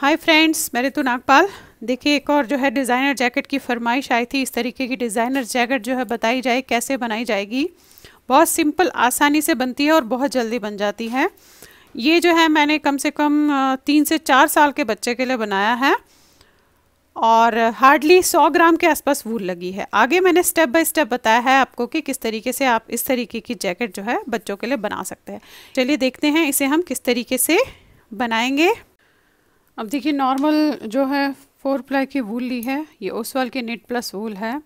hi friends मैं रितु नागपाल देखिए एक और जो है डिज़ाइनर जैकेट की फरमाइश आई थी इस तरीके की डिज़ाइनर जैकेट जो है बताई जाए कैसे बनाई जाएगी बहुत सिंपल आसानी से बनती है और बहुत जल्दी बन जाती है ये जो है मैंने कम से कम तीन से चार साल के बच्चे के लिए बनाया है और हार्डली सौ ग्राम के आसपास वूल लगी है आगे मैंने स्टेप बाय स्टेप बताया है आपको कि किस तरीके से आप इस तरीके की जैकेट जो है बच्चों के लिए बना सकते हैं चलिए देखते हैं इसे हम किस तरीके से बनाएंगे अब देखिए नॉर्मल जो है फोर प्लाई की वूल ली है ये उस वाल की नेट प्लस वूल है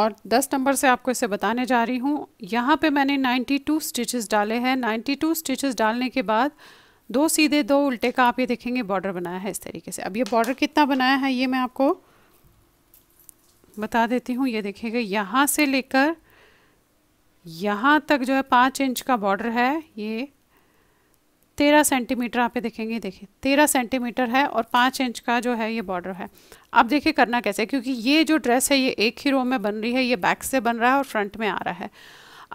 और 10 नंबर से आपको इसे बताने जा रही हूँ यहाँ पे मैंने 92 स्टिचेस डाले हैं 92 स्टिचेस डालने के बाद दो सीधे दो उल्टे का आप ये देखेंगे बॉर्डर बनाया है इस तरीके से अब ये बॉर्डर कितना बनाया है ये मैं आपको बता देती हूँ ये देखिएगा यहाँ से लेकर यहाँ तक जो है पाँच इंच का बॉर्डर है ये तेरह सेंटीमीटर आप देखेंगे देखिए तेरह सेंटीमीटर है और पाँच इंच का जो है ये बॉर्डर है अब देखिए करना कैसे क्योंकि ये जो ड्रेस है ये एक ही रो में बन रही है ये बैक से बन रहा है और फ्रंट में आ रहा है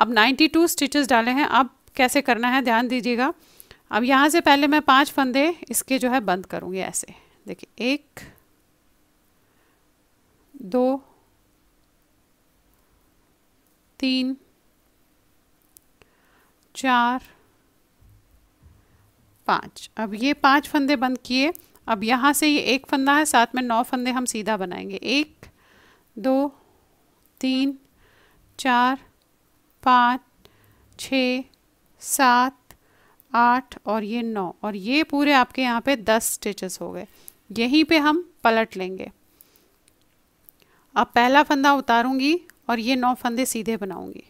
अब नाइन्टी टू स्टिचेस डाले हैं अब कैसे करना है ध्यान दीजिएगा अब यहाँ से पहले मैं पाँच फंदे इसके जो है बंद करूँगी ऐसे देखिए एक दो तीन चार पाँच अब ये पाँच फंदे बंद किए अब यहाँ से ये एक फंदा है साथ में नौ फंदे हम सीधा बनाएंगे एक दो तीन चार पाँच छ सात आठ और ये नौ और ये पूरे आपके यहाँ पे दस स्टिचेस हो गए यहीं पे हम पलट लेंगे अब पहला फंदा उतारूंगी और ये नौ फंदे सीधे बनाऊंगी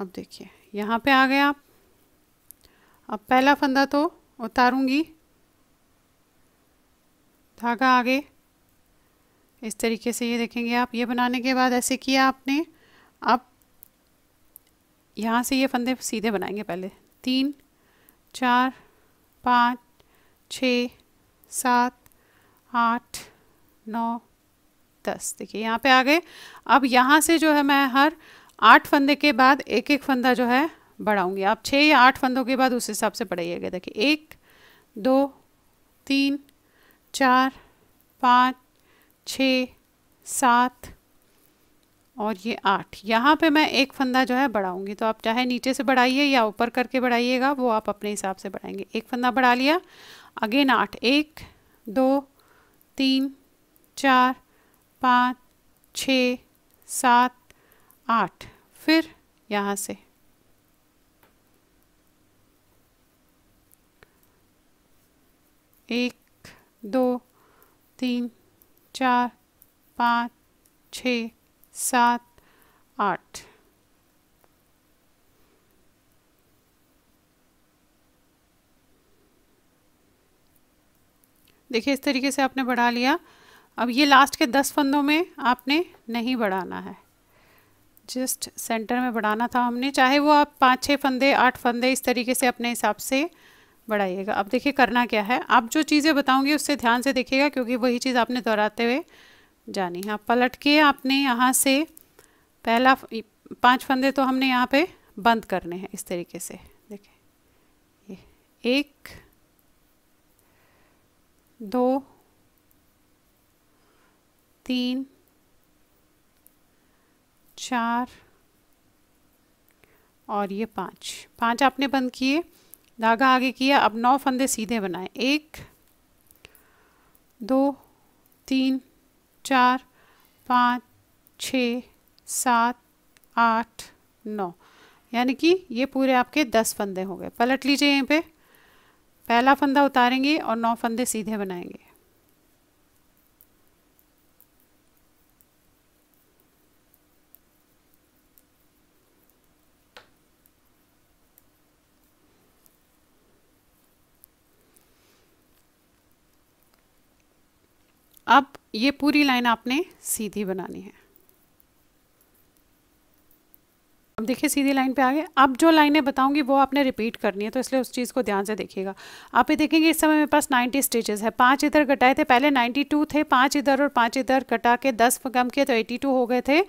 अब देखिए यहाँ पे आ गए आप अब पहला फंदा तो उतारूंगी धागा आगे इस तरीके से ये देखेंगे आप ये बनाने के बाद ऐसे किया आपने अब यहाँ से ये फंदे सीधे बनाएंगे पहले तीन चार पाँच छ सात आठ नौ दस देखिए यहाँ पे आ गए अब यहाँ से जो है मैं हर आठ फंदे के बाद एक एक फंदा जो है बढ़ाऊंगी आप छः या आठ फंदों के बाद उस हिसाब से बढ़ाइएगा देखिए एक दो तीन चार पाँच छ सात और ये आठ यहाँ पे मैं एक फंदा जो है बढ़ाऊंगी तो आप चाहे नीचे से बढ़ाइए या ऊपर करके बढ़ाइएगा वो आप अपने हिसाब से बढ़ाएंगे एक फंदा बढ़ा लिया अगेन आठ एक दो तीन चार पाँच छ सात आठ फिर यहाँ से एक दो तीन चार पाँच छ सात आठ देखिए इस तरीके से आपने बढ़ा लिया अब ये लास्ट के दस फंदों में आपने नहीं बढ़ाना है जस्ट सेंटर में बढ़ाना था हमने चाहे वो आप पाँच छः फंदे आठ फंदे इस तरीके से अपने हिसाब से बढ़ाइएगा अब देखिए करना क्या है आप जो चीज़ें बताऊंगी उससे ध्यान से देखिएगा क्योंकि वही चीज़ आपने दोहराते हुए जानी है पलट के आपने यहाँ से पहला पांच फंदे तो हमने यहाँ पे बंद करने हैं इस तरीके से देखिए ये एक दो तीन चार और ये पाँच पाँच आपने बंद किए धागा आगे किया अब नौ फंदे सीधे बनाए एक दो तीन चार पाँच छ सात आठ नौ यानी कि ये पूरे आपके दस फंदे हो गए पलट लीजिए यहीं पे पहला फंदा उतारेंगे और नौ फंदे सीधे बनाएंगे अब ये पूरी लाइन आपने सीधी बनानी है अब देखिए सीधी लाइन पे आ गए अब जो लाइनें बताऊंगी वो आपने रिपीट करनी है तो इसलिए उस चीज़ को ध्यान से देखिएगा आप ये देखेंगे इस समय मेरे पास 90 स्टिचेस है पांच इधर कटाए थे पहले 92 थे पांच इधर और पांच इधर कटा के 10 कम किए तो 82 हो गए थे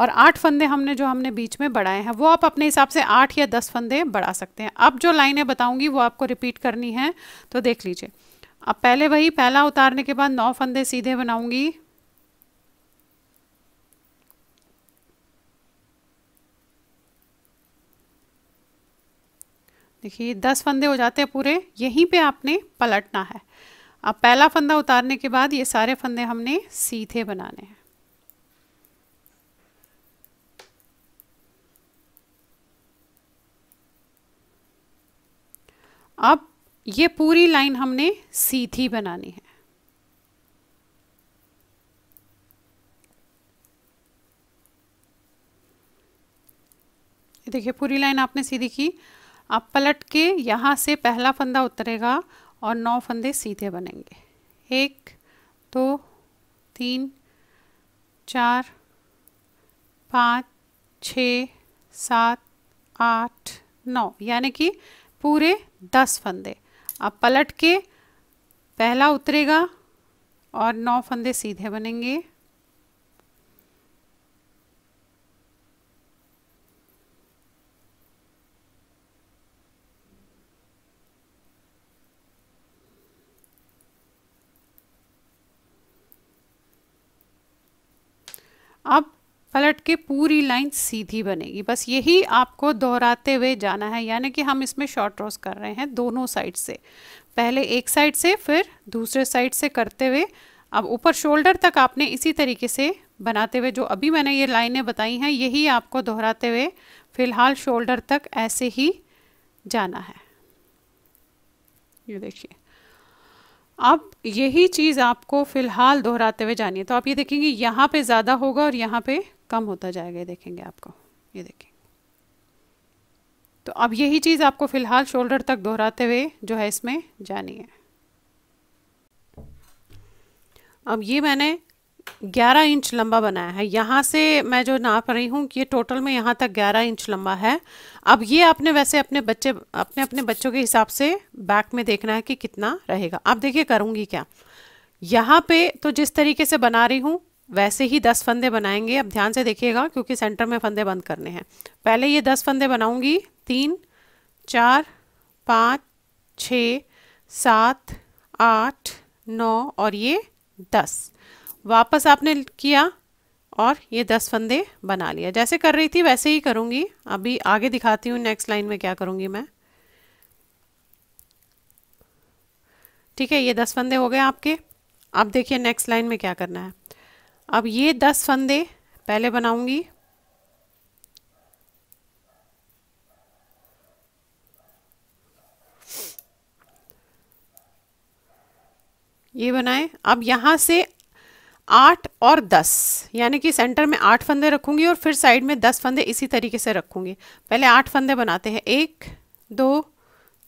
और आठ फंदे हमने जो हमने बीच में बढ़ाए हैं वो आप अपने हिसाब से आठ या दस फंदे बढ़ा सकते हैं अब जो लाइनें बताऊँगी वो आपको रिपीट करनी है तो देख लीजिए अब पहले वही पहला उतारने के बाद नौ फंदे सीधे बनाऊंगी देखिए दस फंदे हो जाते हैं पूरे यहीं पे आपने पलटना है अब पहला फंदा उतारने के बाद ये सारे फंदे हमने सीधे बनाने हैं अब ये पूरी लाइन हमने सीधी बनानी है देखिए पूरी लाइन आपने सीधी की आप पलट के यहाँ से पहला फंदा उतरेगा और नौ फंदे सीधे बनेंगे एक दो तीन चार पाँच छ सात आठ नौ यानी कि पूरे दस फंदे अब पलट के पहला उतरेगा और नौ फंदे सीधे बनेंगे अब पलट के पूरी लाइन सीधी बनेगी बस यही आपको दोहराते हुए जाना है यानी कि हम इसमें शॉर्ट रोज कर रहे हैं दोनों साइड से पहले एक साइड से फिर दूसरे साइड से करते हुए अब ऊपर शोल्डर तक आपने इसी तरीके से बनाते हुए जो अभी मैंने ये लाइनें बताई हैं यही आपको दोहराते हुए फ़िलहाल शोल्डर तक ऐसे ही जाना है ये देखिए अब यही चीज़ आपको फ़िलहाल दोहराते हुए जानी है तो आप ये देखेंगे यहाँ पे ज़्यादा होगा और यहाँ पे कम होता जाएगा ये देखेंगे आपको ये देखेंगे तो अब यही चीज़ आपको फ़िलहाल शोल्डर तक दोहराते हुए जो है इसमें जानी है अब ये मैंने 11 इंच लंबा बनाया है यहाँ से मैं जो नाप रही हूँ ये टोटल में यहाँ तक 11 इंच लंबा है अब ये आपने वैसे अपने बच्चे अपने अपने बच्चों के हिसाब से बैक में देखना है कि कितना रहेगा अब देखिए करूँगी क्या यहाँ पे तो जिस तरीके से बना रही हूँ वैसे ही दस फंदे बनाएंगे अब ध्यान से देखिएगा क्योंकि सेंटर में फंदे बंद करने हैं पहले ये दस फंदे बनाऊंगी तीन चार पाँच छ सात आठ नौ और ये दस वापस आपने किया और ये दस फंदे बना लिया जैसे कर रही थी वैसे ही करूँगी अभी आगे दिखाती हूँ नेक्स्ट लाइन में क्या करूँगी मैं ठीक है ये दस फंदे हो गए आपके अब देखिए नेक्स्ट लाइन में क्या करना है अब ये दस फंदे पहले बनाऊंगी ये बनाए अब यहाँ से आठ और दस यानी कि सेंटर में आठ फंदे रखूंगी और फिर साइड में दस फंदे इसी तरीके से रखूंगी पहले आठ फंदे बनाते हैं एक दो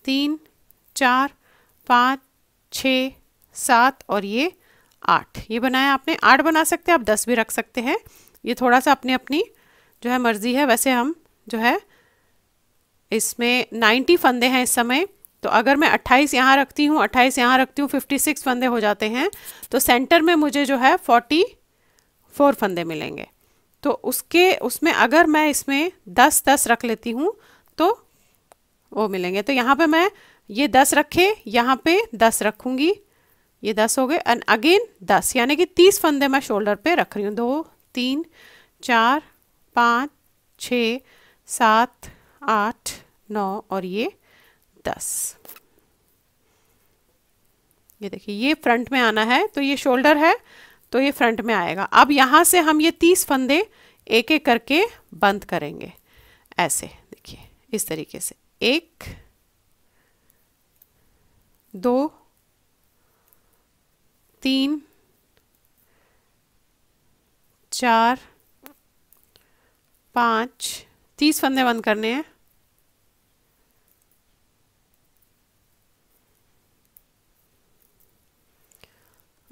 तीन चार पाँच छ सात और ये आठ ये बनाया आपने आठ बना सकते हैं आप दस भी रख सकते हैं ये थोड़ा सा अपनी अपनी जो है मर्ज़ी है वैसे हम जो है इसमें नाइन्टी फंदे हैं इस समय तो अगर मैं अट्ठाईस यहाँ रखती हूँ अट्ठाईस यहाँ रखती हूँ फिफ्टी सिक्स फंदे हो जाते हैं तो सेंटर में मुझे जो है फोर्टी फोर फंदे मिलेंगे तो उसके उसमें अगर मैं इसमें दस दस रख लेती हूँ तो वो मिलेंगे तो यहाँ पे मैं ये दस रखे यहाँ पे दस रखूँगी ये दस हो गए एंड अगेन दस यानी कि तीस फंदे मैं शोल्डर पे रख रही हूँ दो तीन चार पाँच छ सात आठ नौ और ये दस ये देखिए ये फ्रंट में आना है तो ये शोल्डर है तो ये फ्रंट में आएगा अब यहाँ से हम ये तीस फंदे एक एक करके बंद करेंगे ऐसे देखिए इस तरीके से एक दो तीन चार पाँच तीस फंदे बंद करने हैं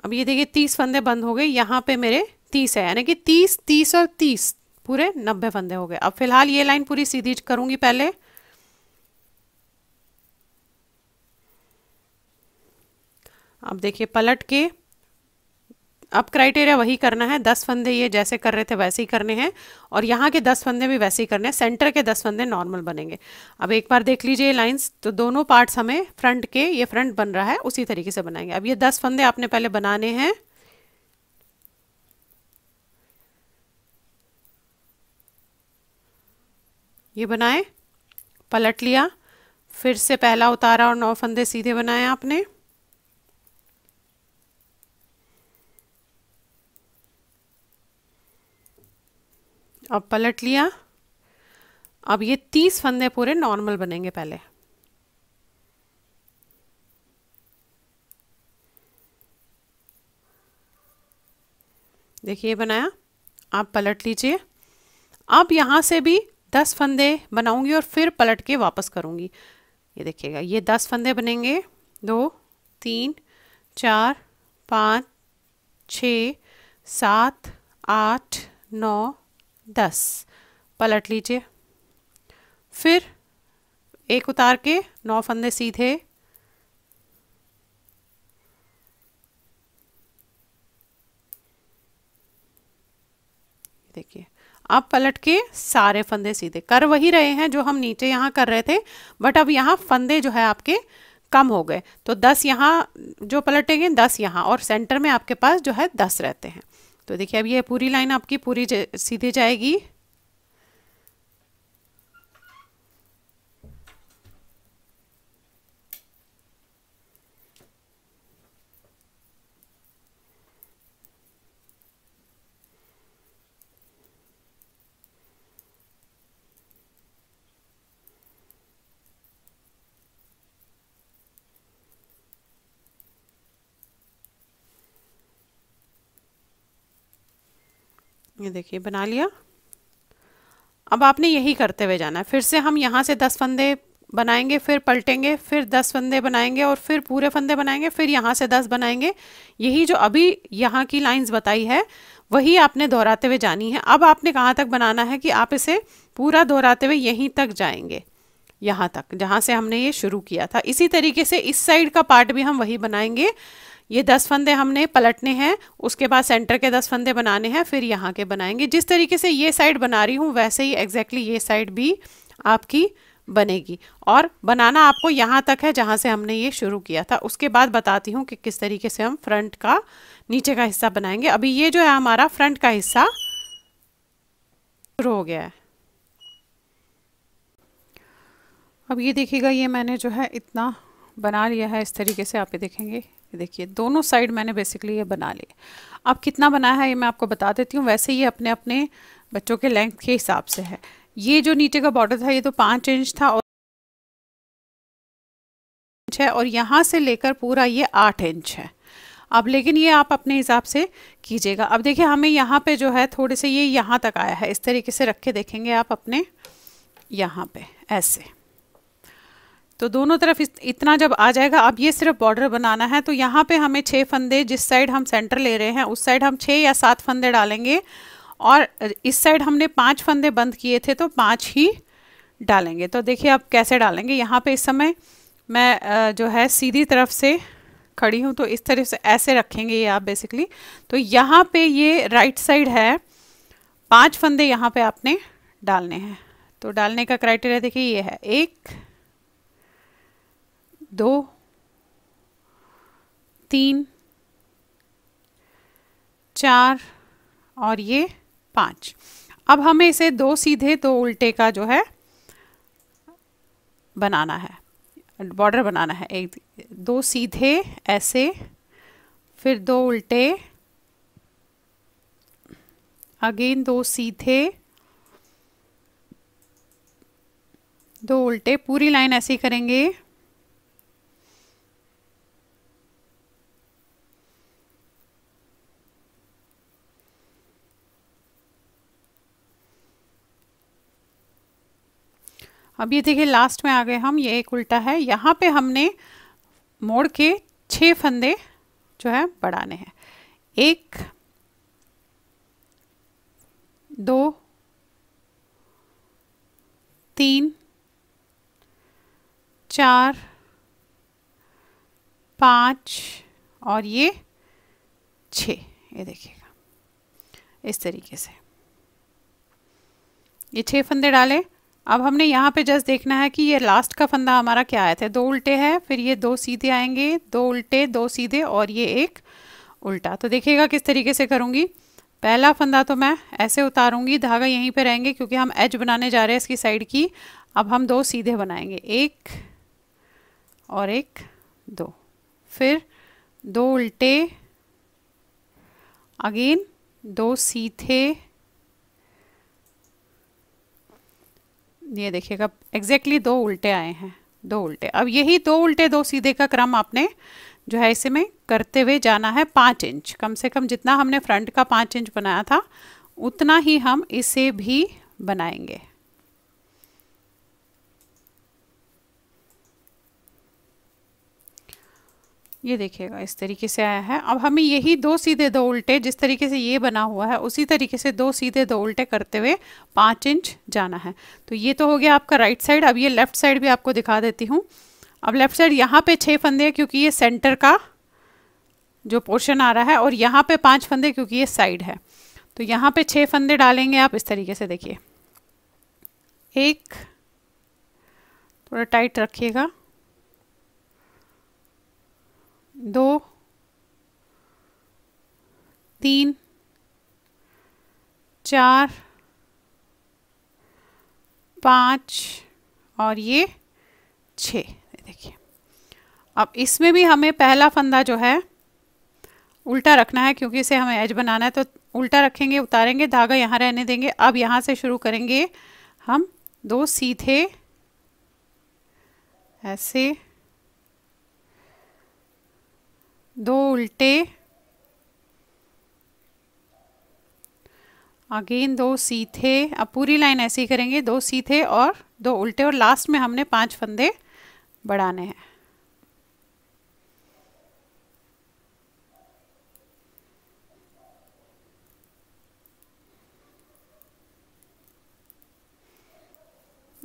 अब ये देखिए तीस फंदे बंद हो गए यहाँ पे मेरे तीस है यानी कि तीस तीस और तीस पूरे नब्बे फंदे हो गए अब फिलहाल ये लाइन पूरी सीधी करूँगी पहले अब देखिए पलट के अब क्राइटेरिया वही करना है दस फंदे ये जैसे कर रहे थे वैसे ही करने हैं और यहाँ के दस फंदे भी वैसे ही करने हैं सेंटर के दस फंदे नॉर्मल बनेंगे अब एक बार देख लीजिए लाइंस तो दोनों पार्ट्स हमें फ्रंट के ये फ्रंट बन रहा है उसी तरीके से बनाएंगे अब ये दस फंदे आपने पहले बनाने हैं ये बनाए पलट लिया फिर से पहला उतारा और नौ फंदे सीधे बनाए आपने अब पलट लिया अब ये तीस फंदे पूरे नॉर्मल बनेंगे पहले देखिए बनाया आप पलट लीजिए अब यहाँ से भी दस फंदे बनाऊंगी और फिर पलट के वापस करूँगी ये देखिएगा ये दस फंदे बनेंगे दो तीन चार पाँच छ सात आठ नौ दस पलट लीजिए फिर एक उतार के नौ फंदे सीधे देखिए अब पलट के सारे फंदे सीधे कर वही रहे हैं जो हम नीचे यहाँ कर रहे थे बट अब यहाँ फंदे जो है आपके कम हो गए तो दस यहाँ जो पलटेंगे दस यहाँ और सेंटर में आपके पास जो है दस रहते हैं तो देखिए अब ये पूरी लाइन आपकी पूरी सीधे जाएगी ये देखिए बना लिया अब आपने यही करते हुए जाना है फिर से हम यहाँ से दस फंदे बनाएंगे फिर पलटेंगे फिर दस फंदे बनाएंगे और फिर पूरे फंदे बनाएंगे फिर यहाँ से दस बनाएंगे यही जो अभी यहाँ की लाइंस बताई है वही आपने दोहराते हुए जानी है अब आपने कहाँ तक बनाना है कि आप इसे पूरा दोहराते हुए यहीं तक जाएंगे यहाँ तक जहाँ से हमने ये शुरू किया था इसी तरीके से इस साइड का पार्ट भी हम वही बनाएंगे ये दस फंदे हमने पलटने हैं उसके बाद सेंटर के दस फंदे बनाने हैं फिर यहाँ के बनाएंगे जिस तरीके से ये साइड बना रही हूँ वैसे ही एग्जैक्टली ये साइड भी आपकी बनेगी और बनाना आपको यहाँ तक है जहाँ से हमने ये शुरू किया था उसके बाद बताती हूँ कि किस तरीके से हम फ्रंट का नीचे का हिस्सा बनाएंगे अभी ये जो है हमारा फ्रंट का हिस्सा शुरू हो गया है अब ये देखिएगा ये मैंने जो है इतना बना लिया है इस तरीके से आप ये देखेंगे देखिए दोनों साइड मैंने बेसिकली ये बना लिए अब कितना बनाया है ये मैं आपको बता देती हूँ वैसे ये अपने अपने बच्चों के लेंथ के हिसाब से है ये जो नीचे का बॉर्डर था ये तो पाँच इंच था और इंच है और यहाँ से लेकर पूरा ये आठ इंच है अब लेकिन ये आप अपने हिसाब से कीजिएगा अब देखिए हमें यहाँ पे जो है थोड़े से ये यहाँ तक आया है इस तरीके से रख के देखेंगे आप अपने यहाँ पे ऐसे तो दोनों तरफ इतना जब आ जाएगा अब ये सिर्फ बॉर्डर बनाना है तो यहाँ पे हमें छः फंदे जिस साइड हम सेंटर ले रहे हैं उस साइड हम छः या सात फंदे डालेंगे और इस साइड हमने पांच फंदे बंद किए थे तो पांच ही डालेंगे तो देखिए आप कैसे डालेंगे यहाँ पे इस समय मैं जो है सीधी तरफ से खड़ी हूँ तो इस तरह से ऐसे रखेंगे ये आप बेसिकली तो यहाँ पे ये राइट साइड है पांच फंदे यहाँ पे आपने डालने हैं तो डालने का क्राइटेरिया देखिए ये है एक दो तीन चार और ये पाँच अब हमें इसे दो सीधे दो उल्टे का जो है बनाना है बॉर्डर बनाना है एक दो सीधे ऐसे फिर दो उल्टे अगेन दो सीधे दो उल्टे पूरी लाइन ऐसे करेंगे अब ये देखिए लास्ट में आ गए हम ये एक उल्टा है यहाँ पे हमने मोड़ के छः फंदे जो है बढ़ाने हैं एक दो तीन चार पाँच और ये छ ये देखिएगा इस तरीके से ये छः फंदे डाले अब हमने यहाँ पे जस्ट देखना है कि ये लास्ट का फंदा हमारा क्या आया था दो उल्टे हैं फिर ये दो सीधे आएंगे दो उल्टे दो सीधे और ये एक उल्टा तो देखिएगा किस तरीके से करूँगी पहला फंदा तो मैं ऐसे उतारूँगी धागा यहीं पे रहेंगे क्योंकि हम एज बनाने जा रहे हैं इसकी साइड की अब हम दो सीधे बनाएंगे एक और एक दो फिर दो उल्टे अगेन दो सीधे ये देखिएगा एग्जैक्टली दो उल्टे आए हैं दो उल्टे अब यही दो उल्टे दो सीधे का क्रम आपने जो है इसे में करते हुए जाना है पाँच इंच कम से कम जितना हमने फ्रंट का पाँच इंच बनाया था उतना ही हम इसे भी बनाएंगे ये देखिएगा इस तरीके से आया है अब हमें यही दो सीधे दो उल्टे जिस तरीके से ये बना हुआ है उसी तरीके से दो सीधे दो उल्टे करते हुए पाँच इंच जाना है तो ये तो हो गया आपका राइट साइड अब ये लेफ्ट साइड भी आपको दिखा देती हूँ अब लेफ्ट साइड यहाँ पे छः फंदे हैं क्योंकि ये सेंटर का जो पोर्शन आ रहा है और यहाँ पर पाँच फंदे क्योंकि ये साइड है तो यहाँ पर छः फंदे डालेंगे आप इस तरीके से देखिए एक थोड़ा टाइट रखिएगा दो तीन चार पाँच और ये छ देखिए अब इसमें भी हमें पहला फंदा जो है उल्टा रखना है क्योंकि इसे हमें एज बनाना है तो उल्टा रखेंगे उतारेंगे धागा यहाँ रहने देंगे अब यहाँ से शुरू करेंगे हम दो सीधे ऐसे दो उल्टे अगेन दो सीधे अब पूरी लाइन ऐसे ही करेंगे दो सीधे और दो उल्टे और लास्ट में हमने पांच फंदे बढ़ाने हैं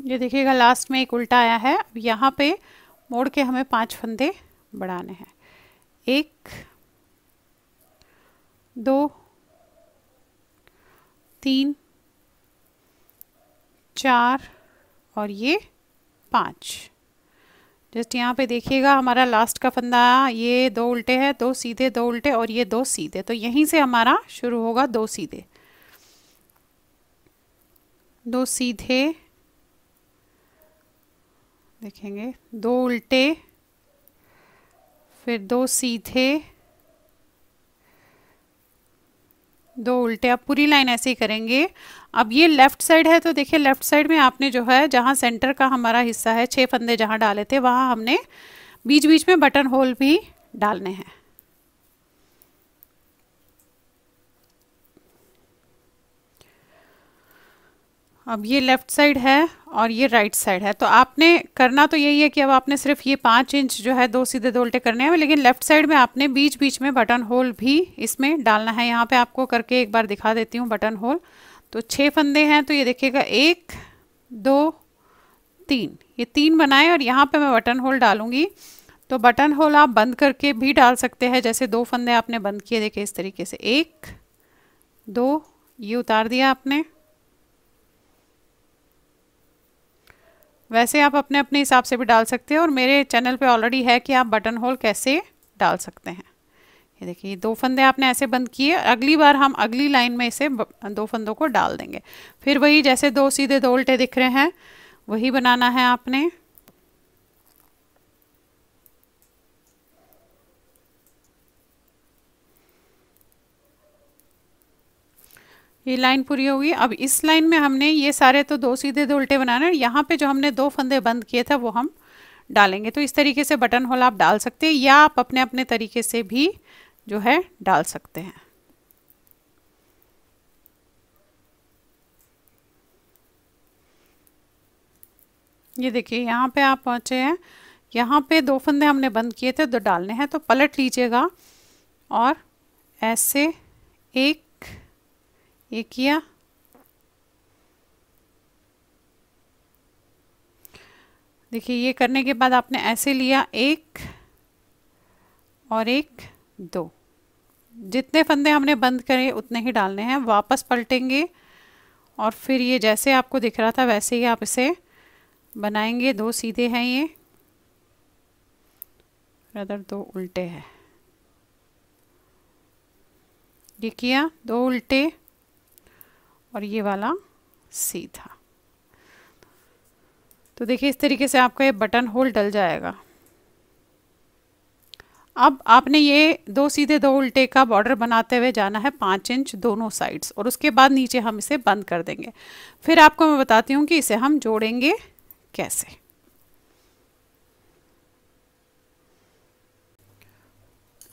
ये देखिएगा लास्ट में एक उल्टा आया है अब यहाँ पे मोड़ के हमें पांच फंदे बढ़ाने हैं एक दो तीन चार और ये पाँच जस्ट यहाँ पे देखिएगा हमारा लास्ट का फंदा ये दो उल्टे हैं दो सीधे दो उल्टे और ये दो सीधे तो यहीं से हमारा शुरू होगा दो सीधे दो सीधे देखेंगे दो उल्टे फिर दो सीधे दो उल्टे आप पूरी लाइन ऐसे ही करेंगे अब ये लेफ़्ट साइड है तो देखिए लेफ़्ट साइड में आपने जो है जहाँ सेंटर का हमारा हिस्सा है छः फंदे जहाँ डाले थे वहाँ हमने बीच बीच में बटन होल भी डालने हैं अब ये लेफ़्ट साइड है और ये राइट साइड है तो आपने करना तो यही है कि अब आपने सिर्फ ये पाँच इंच जो है दो सीधे दो उल्टे करने हैं लेकिन लेफ़्ट साइड में आपने बीच बीच में बटन होल भी इसमें डालना है यहाँ पे आपको करके एक बार दिखा देती हूँ बटन होल तो छः फंदे हैं तो ये देखिएगा एक दो तीन ये तीन बनाए और यहाँ पर मैं बटन होल डालूँगी तो बटन होल आप बंद करके भी डाल सकते हैं जैसे दो फंदे आपने बंद किए देखे इस तरीके से एक दो ये उतार दिया आपने वैसे आप अपने अपने हिसाब से भी डाल सकते हैं और मेरे चैनल पे ऑलरेडी है कि आप बटन होल कैसे डाल सकते हैं ये देखिए दो फंदे आपने ऐसे बंद किए अगली बार हम अगली लाइन में इसे दो फंदों को डाल देंगे फिर वही जैसे दो सीधे दो उल्टे दिख रहे हैं वही बनाना है आपने ये लाइन पूरी होगी अब इस लाइन में हमने ये सारे तो दो सीधे दो उल्टे बनाना है यहाँ पे जो हमने दो फंदे बंद किए थे वो हम डालेंगे तो इस तरीके से बटन होल आप डाल सकते हैं या आप अपने अपने तरीके से भी जो है डाल सकते हैं ये देखिए यहाँ पे आप पहुँचे हैं यहाँ पे दो फंदे हमने बंद किए थे दो डालने हैं तो पलट लीजिएगा और ऐसे एक ये किया देखिए ये करने के बाद आपने ऐसे लिया एक और एक दो जितने फंदे हमने बंद करे उतने ही डालने हैं वापस पलटेंगे और फिर ये जैसे आपको दिख रहा था वैसे ही आप इसे बनाएंगे दो सीधे हैं ये रदर दो उल्टे हैं ये किया दो उल्टे और ये वाला सी था तो देखिए इस तरीके से आपका ये बटन होल डल जाएगा अब आपने ये दो सीधे दो उल्टे का बॉर्डर बनाते हुए जाना है पाँच इंच दोनों साइड्स और उसके बाद नीचे हम इसे बंद कर देंगे फिर आपको मैं बताती हूँ कि इसे हम जोड़ेंगे कैसे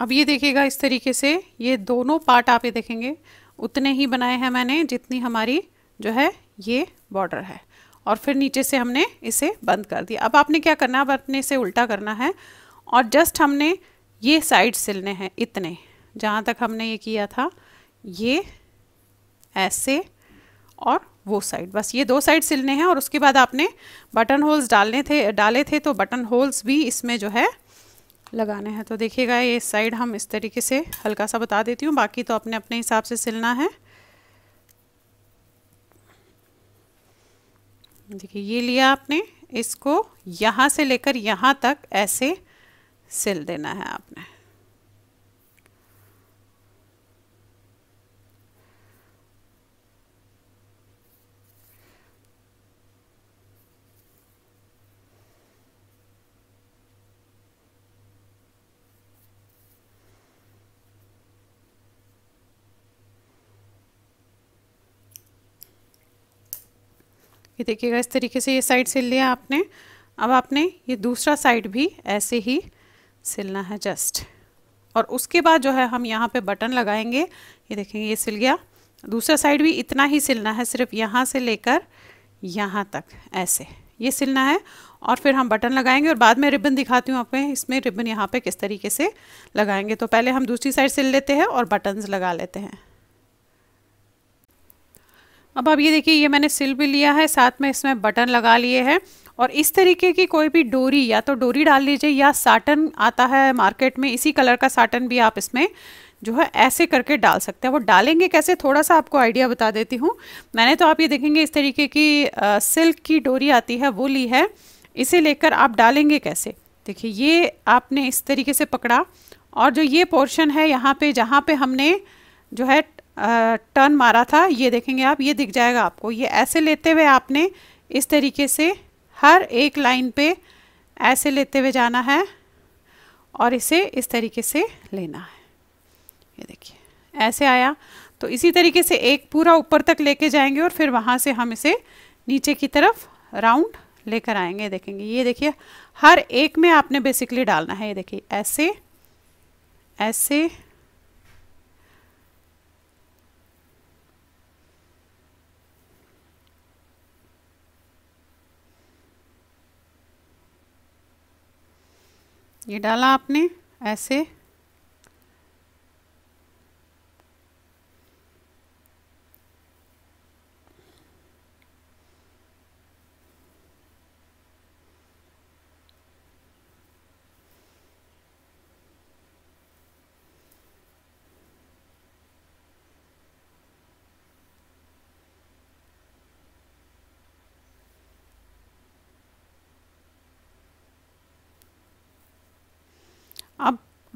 अब ये देखिएगा इस तरीके से ये दोनों पार्ट आप ये देखेंगे उतने ही बनाए हैं मैंने जितनी हमारी जो है ये बॉर्डर है और फिर नीचे से हमने इसे बंद कर दिया अब आपने क्या करना है अब अपने से उल्टा करना है और जस्ट हमने ये साइड सिलने हैं इतने जहाँ तक हमने ये किया था ये ऐसे और वो साइड बस ये दो साइड सिलने हैं और उसके बाद आपने बटन होल्स डालने थे डाले थे तो बटन होल्स भी इसमें जो है लगाने हैं तो देखिएगा ये साइड हम इस तरीके से हल्का सा बता देती हूँ बाकी तो अपने अपने हिसाब से सिलना है देखिए ये लिया आपने इसको यहाँ से लेकर यहाँ तक ऐसे सिल देना है आपने ये देखिएगा इस तरीके से ये साइड सिल लिया आपने अब आपने ये दूसरा साइड भी ऐसे ही सिलना है जस्ट और उसके बाद जो है हम यहाँ पे बटन लगाएंगे ये देखेंगे ये सिल गया दूसरा साइड भी इतना ही सिलना है सिर्फ यहाँ से लेकर यहाँ तक ऐसे ये सिलना है और फिर हम बटन लगाएंगे और बाद में रिबन दिखाती हूँ आप इसमें रिबन यहाँ पे किस तरीके से लगाएंगे तो पहले हम दूसरी साइड सिल लेते हैं और बटन्स लगा लेते हैं अब आप ये देखिए ये मैंने सिल भी लिया है साथ में इसमें बटन लगा लिए हैं और इस तरीके की कोई भी डोरी या तो डोरी डाल लीजिए या साटन आता है मार्केट में इसी कलर का साटन भी आप इसमें जो है ऐसे करके डाल सकते हैं वो डालेंगे कैसे थोड़ा सा आपको आइडिया बता देती हूँ मैंने तो आप ये देखेंगे इस तरीके की आ, सिल्क की डोरी आती है वो ली है इसे लेकर आप डालेंगे कैसे देखिए ये आपने इस तरीके से पकड़ा और जो ये पोर्शन है यहाँ पे जहाँ पे हमने जो है टर्न मारा था ये देखेंगे आप ये दिख जाएगा आपको ये ऐसे लेते हुए आपने इस तरीके से हर एक लाइन पे ऐसे लेते हुए जाना है और इसे इस तरीके से लेना है ये देखिए ऐसे आया तो इसी तरीके से एक पूरा ऊपर तक लेके जाएंगे और फिर वहाँ से हम इसे नीचे की तरफ राउंड लेकर आएंगे देखेंगे ये देखिए हर एक में आपने बेसिकली डालना है ये देखिए ऐसे ऐसे ये डाला आपने ऐसे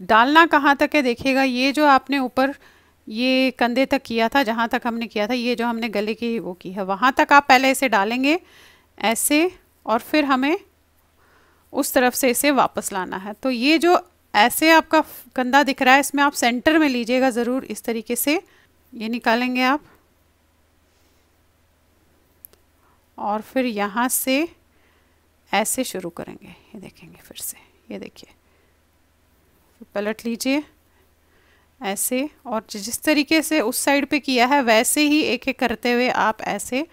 डालना कहाँ तक है देखिएगा ये जो आपने ऊपर ये कंधे तक किया था जहाँ तक हमने किया था ये जो हमने गले की वो की है वहाँ तक आप पहले इसे डालेंगे ऐसे और फिर हमें उस तरफ से इसे वापस लाना है तो ये जो ऐसे आपका कंधा दिख रहा है इसमें आप सेंटर में लीजिएगा ज़रूर इस तरीके से ये निकालेंगे आप और फिर यहाँ से ऐसे शुरू करेंगे ये देखेंगे फिर से ये देखिए पलट लीजिए ऐसे और जिस तरीके से उस साइड पे किया है वैसे ही एक एक करते हुए आप ऐसे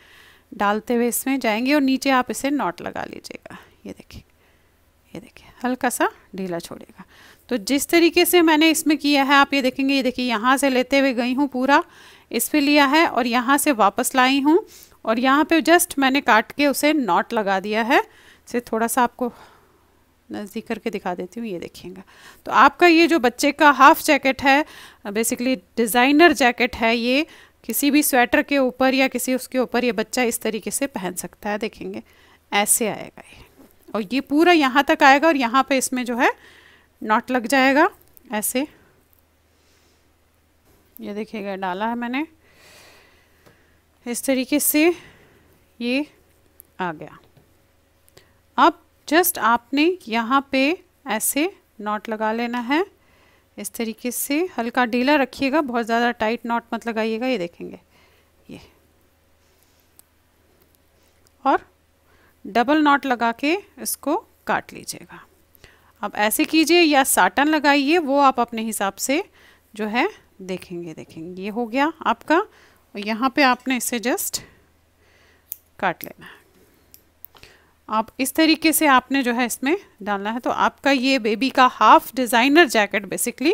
डालते हुए इसमें जाएंगे और नीचे आप इसे नॉट लगा लीजिएगा ये देखिए ये देखिए हल्का सा ढीला छोड़ेगा तो जिस तरीके से मैंने इसमें किया है आप ये देखेंगे ये देखिए यहाँ से लेते हुए गई हूँ पूरा इस पर लिया है और यहाँ से वापस लाई हूँ और यहाँ पर जस्ट मैंने काट के उसे नॉट लगा दिया है इसे थोड़ा सा आपको नज़दीक करके दिखा देती हूँ ये देखिएगा तो आपका ये जो बच्चे का हाफ़ जैकेट है बेसिकली डिज़ाइनर जैकेट है ये किसी भी स्वेटर के ऊपर या किसी उसके ऊपर ये बच्चा इस तरीके से पहन सकता है देखेंगे ऐसे आएगा ये और ये पूरा यहाँ तक आएगा और यहाँ पे इसमें जो है नॉट लग जाएगा ऐसे ये देखिएगा डाला है मैंने इस तरीके से ये आ गया अब जस्ट आपने यहाँ पे ऐसे नॉट लगा लेना है इस तरीके से हल्का ढीला रखिएगा बहुत ज़्यादा टाइट नॉट मत लगाइएगा ये देखेंगे ये और डबल नॉट लगा के इसको काट लीजिएगा अब ऐसे कीजिए या साटन लगाइए वो आप अपने हिसाब से जो है देखेंगे देखेंगे ये हो गया आपका और यहाँ पे आपने इसे जस्ट काट लेना है आप इस तरीके से आपने जो है इसमें डालना है तो आपका ये बेबी का हाफ डिज़ाइनर जैकेट बेसिकली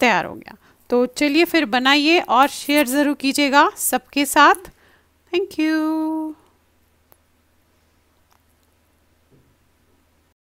तैयार हो गया तो चलिए फिर बनाइए और शेयर ज़रूर कीजिएगा सबके साथ थैंक यू